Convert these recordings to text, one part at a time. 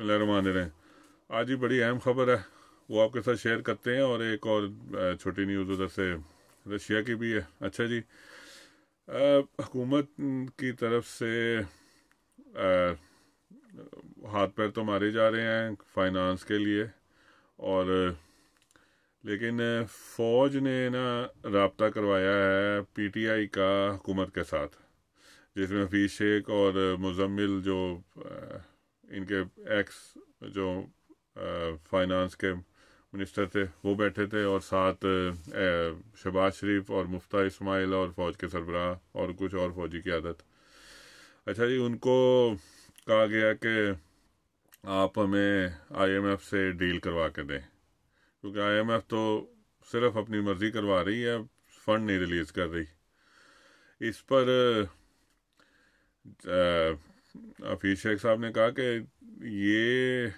रहे आज ही बड़ी अहम खबर है वो आपके साथ शेयर करते हैं और एक और छोटी न्यूज़ उधर से रशिया की भी है अच्छा जी हुकूमत की तरफ से आ, हाथ पैर तो मारे जा रहे हैं फाइनेंस के लिए और लेकिन फ़ौज ने ना रबता करवाया है पीटीआई का हुकूमत के साथ जिसमें हफीज़ शेख और मुजम्मिल जो आ, इनके एक्स जो फाइनेंस के मिनिस्टर थे वो बैठे थे और साथ शहबाज शरीफ और मुफ्ता इस्माइल और फौज के सरबराह और कुछ और फौजी की आदत अच्छा जी उनको कहा गया कि आप हमें आईएमएफ से डील करवा के दें क्योंकि आईएमएफ तो सिर्फ अपनी मर्ज़ी करवा रही है फंड नहीं रिलीज़ कर रही इस पर आ, हफीज शेख साहब ने कहा कि ये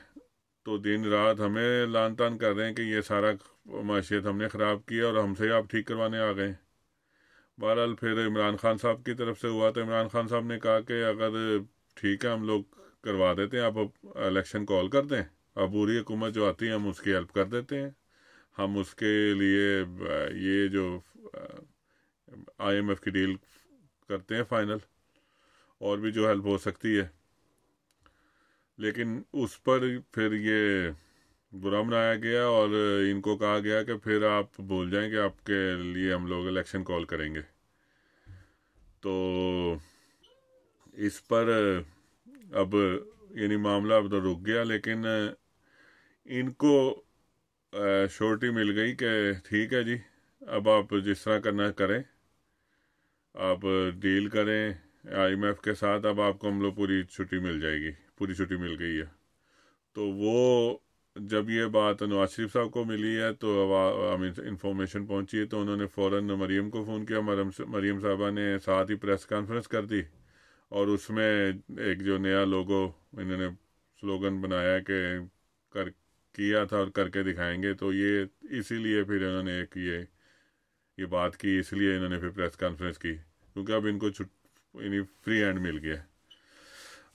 तो दिन रात हमें लान तान कर रहे हैं कि ये सारा माशियत हमने ख़राब किया और हमसे आप ठीक करवाने आ गए बहरहाल फिर इमरान खान साहब की तरफ से हुआ तो इमरान खान साहब ने कहा कि अगर ठीक है हम लोग करवा देते हैं आप इलेक्शन कॉल कर दें अब पूरी हुकूमत जो आती है हम उसकी हेल्प कर देते हैं हम उसके लिए ये जो आईएमएफ की डील करते हैं फाइनल और भी जो हेल्प हो सकती है लेकिन उस पर फिर ये बुरा मनाया गया और इनको कहा गया कि फिर आप बोल जाएं कि आपके लिए हम लोग इलेक्शन कॉल करेंगे तो इस पर अब यानी मामला अब तो रुक गया लेकिन इनको शोर्टी मिल गई कि ठीक है जी अब आप जिस तरह करना करें आप डील करें आईएमएफ के साथ अब आपको हम लोग पूरी छुट्टी मिल जाएगी पूरी छुट्टी मिल गई है तो वो जब ये बात नवाज शरीफ साहब को मिली है तो अब इंफॉर्मेशन पहुंची है तो उन्होंने फ़ौर मरीम को फ़ोन किया मरम मरीम साहबा ने साथ ही प्रेस कॉन्फ्रेंस कर दी और उसमें एक जो नया लोगो इन्होंने स्लोगन बनाया कि कर किया था और करके दिखाएंगे तो ये इसीलिए फिर इन्होंने एक ये ये बात की इसलिए इन्होंने फिर प्रेस कॉन्फ्रेंस की क्योंकि अब इनको छुट यानी फ्री हैंड मिल गया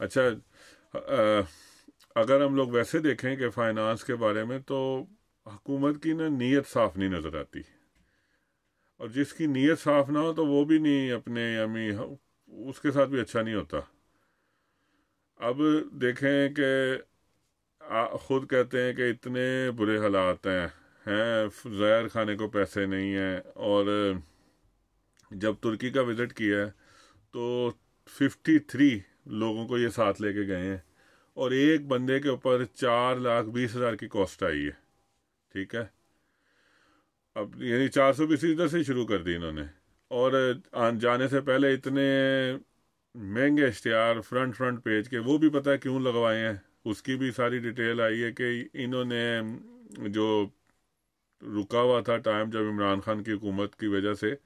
अच्छा आ, अगर हम लोग वैसे देखें कि फाइनेंस के बारे में तो हुकूमत की ना नीयत साफ़ नहीं नज़र आती और जिसकी नीयत साफ़ ना हो तो वो भी नहीं अपने यानी उसके साथ भी अच्छा नहीं होता अब देखें कि ख़ुद कहते हैं कि इतने बुरे हालात हैं हैं जहर खाने को पैसे नहीं हैं और जब तुर्की का विज़िट किया है तो 53 लोगों को ये साथ लेके गए हैं और एक बंदे के ऊपर चार लाख बीस हज़ार की कॉस्ट आई है ठीक है अब यानी चार सौ बीस इधर से शुरू कर दी इन्होंने और जाने से पहले इतने महंगे इश्तियार फ्रंट फ्रंट पेज के वो भी पता है क्यों लगवाए हैं उसकी भी सारी डिटेल आई है कि इन्होंने जो रुका हुआ था टाइम जब इमरान खान की हुकूमत की वजह से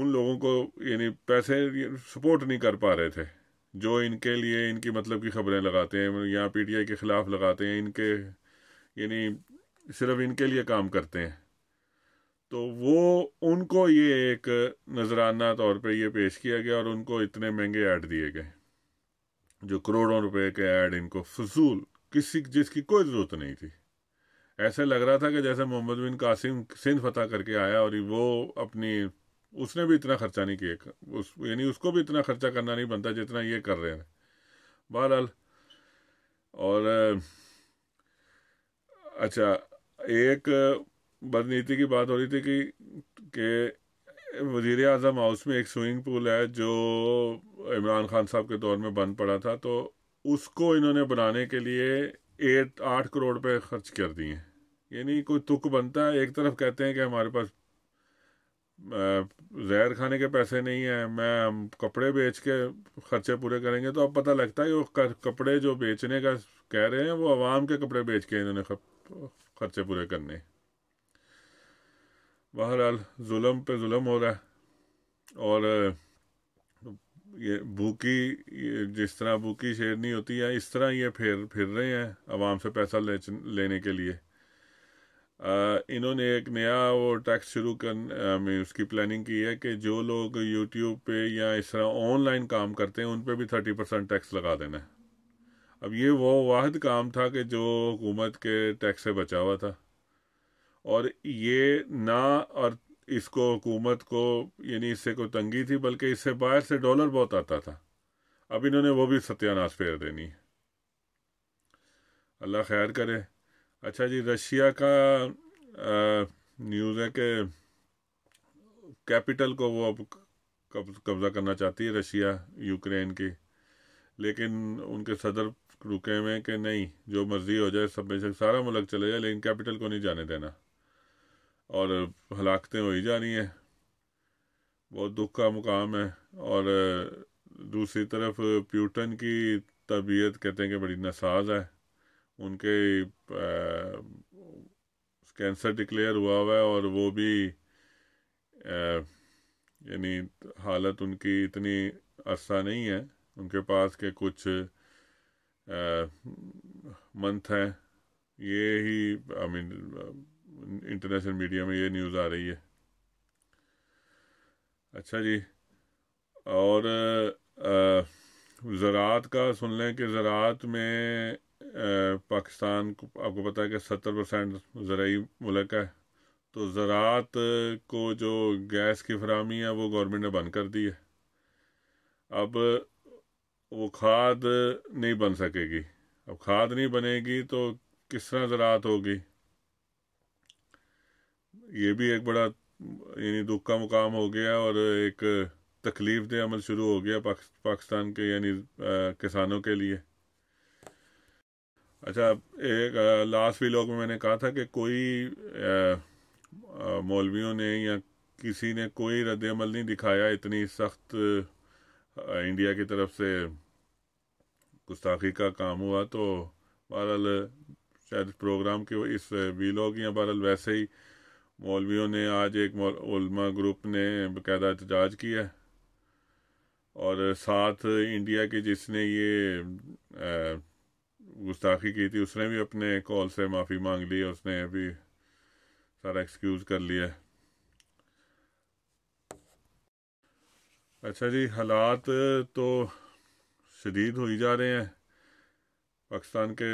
उन लोगों को यानी पैसे सपोर्ट नहीं कर पा रहे थे जो इनके लिए इनकी मतलब की खबरें लगाते हैं मतलब या पीटीआई के ख़िलाफ़ लगाते हैं इनके यानी सिर्फ इनके लिए काम करते हैं तो वो उनको ये एक नजराना तौर पे ये पेश किया गया और उनको इतने महंगे ऐड दिए गए जो करोड़ों रुपए के ऐड इनको फजूल किसी जिसकी कोई ज़रूरत नहीं थी ऐसा लग रहा था कि जैसे मोहम्मद बिन कासिम सिंध फतह करके आया और वो अपनी उसने भी इतना खर्चा नहीं किया उस यानी उसको भी इतना खर्चा करना नहीं बनता जितना ये कर रहे हैं बहरहाल और अच्छा एक बदनीति की बात हो रही थी कि के वजीर अजम हाउस में एक स्विमिंग पूल है जो इमरान खान साहब के दौर में बंद पड़ा था तो उसको इन्होंने बनाने के लिए एट आठ करोड़ रुपये खर्च कर दिए यानी कोई तुक बनता है एक तरफ कहते हैं कि हमारे पास जहर खाने के पैसे नहीं है मैं कपड़े बेच के ख़र्चे पूरे करेंगे तो अब पता लगता है कि वो कपड़े जो बेचने का कह रहे हैं वो आवाम के कपड़े बेच के इन्होंने ख़र्चे पूरे करने बहरहाल जुल्म पे जुल्म हो रहा है और ये भूखी जिस तरह भूखी शेरनी होती है इस तरह ये फिर फिर रहे हैं आवाम से पैसा ले, लेने के लिए इन्होंने एक नया वो टैक्स शुरू कर में उसकी प्लानिंग की है कि जो लोग यूट्यूब पे या इस तरह ऑनलाइन काम करते हैं उन पे भी थर्टी परसेंट टैक्स लगा देना है अब ये वो वाद काम था कि जो हुकूमत के टैक्स से बचा हुआ था और ये ना और इसको हुकूमत को यानी इससे कोई तंगी थी बल्कि इससे बाहर से डॉलर बहुत आता था अब इन्होंने वो भी सत्यानाश फेर देनी है अल्लाह खैर करे अच्छा जी रशिया का न्यूज़ है कि कैपिटल को वो अब कब्ज़ा करना चाहती है रशिया यूक्रेन की लेकिन उनके सदर रुके हुए कि नहीं जो मर्ज़ी हो जाए सब बेशक सारा मुल्क चले जाए लेकिन कैपिटल को नहीं जाने देना और हलाकतें हो ही जानी है बहुत दुख का मुकाम है और दूसरी तरफ प्यूटन की तबीयत कहते हैं कि बड़ी नसाज है उनके कैंसर डिक्लेयर हुआ हुआ है और वो भी यानी हालत उनकी इतनी अच्छा नहीं है उनके पास के कुछ मंथ हैं ये ही आई मीन इंटरनेशनल मीडिया में ये न्यूज़ आ रही है अच्छा जी और ज़रात का सुन लें कि ज़रात में पाकिस्तान को आपको पता है कि सत्तर परसेंट ज़रूरी मुल्क है तो ज़रात को जो गैस की फरहमी है वो गवर्नमेंट ने बंद कर दी है अब वो खाद नहीं बन सकेगी अब खाद नहीं बनेगी तो किस तरह ज़रात होगी ये भी एक बड़ा यानी दुख का मुकाम हो गया और एक तकलीफ दे अमल शुरू हो गया पाकिस्तान के यानी किसानों के लिए अच्छा एक लास्ट वीलॉग में मैंने कहा था कि कोई मौलवियों ने या किसी ने कोई रद्द अमल नहीं दिखाया इतनी सख्त इंडिया की तरफ से गुस्ताखी का काम हुआ तो बहरहाल शायद प्रोग्राम के इस वीलॉग या बहरहाल वैसे ही मौलवियों ने आज एक उलमा ग्रुप ने बकायदा एहतजाज किया और साथ इंडिया के जिसने ये आ, गुस्ताखी की थी उसने भी अपने कॉल से माफ़ी मांग ली उसने अभी सारा एक्सक्यूज़ कर लिया अच्छा जी हालात तो शदीद हो ही जा रहे हैं पाकिस्तान के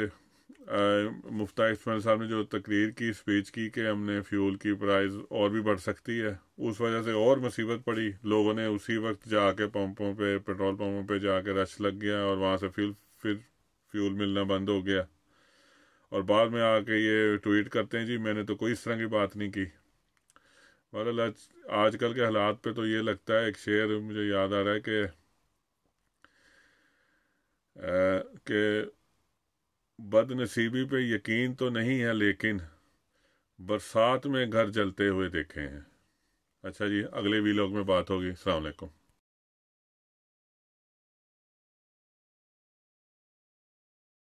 मुफ्ता इसमान साहब ने जो तकरीर की स्पीच की कि हमने फ्यूल की प्राइस और भी बढ़ सकती है उस वजह से और मुसीबत पड़ी लोगों ने उसी वक्त जाके पंपों पे पेट्रोल पंपों पे जाके रश लग गया और वहाँ से फिर फिर फ्यूल मिलना बंद हो गया और बाद में आके ये ट्वीट करते हैं जी मैंने तो कोई इस तरह की बात नहीं की बहर आज आजकल के हालात पे तो ये लगता है एक शेर मुझे याद आ रहा है कि के बदनसीबी पे यकीन तो नहीं है लेकिन बरसात में घर जलते हुए देखे हैं अच्छा जी अगले वीलॉग में बात होगी अलैक्म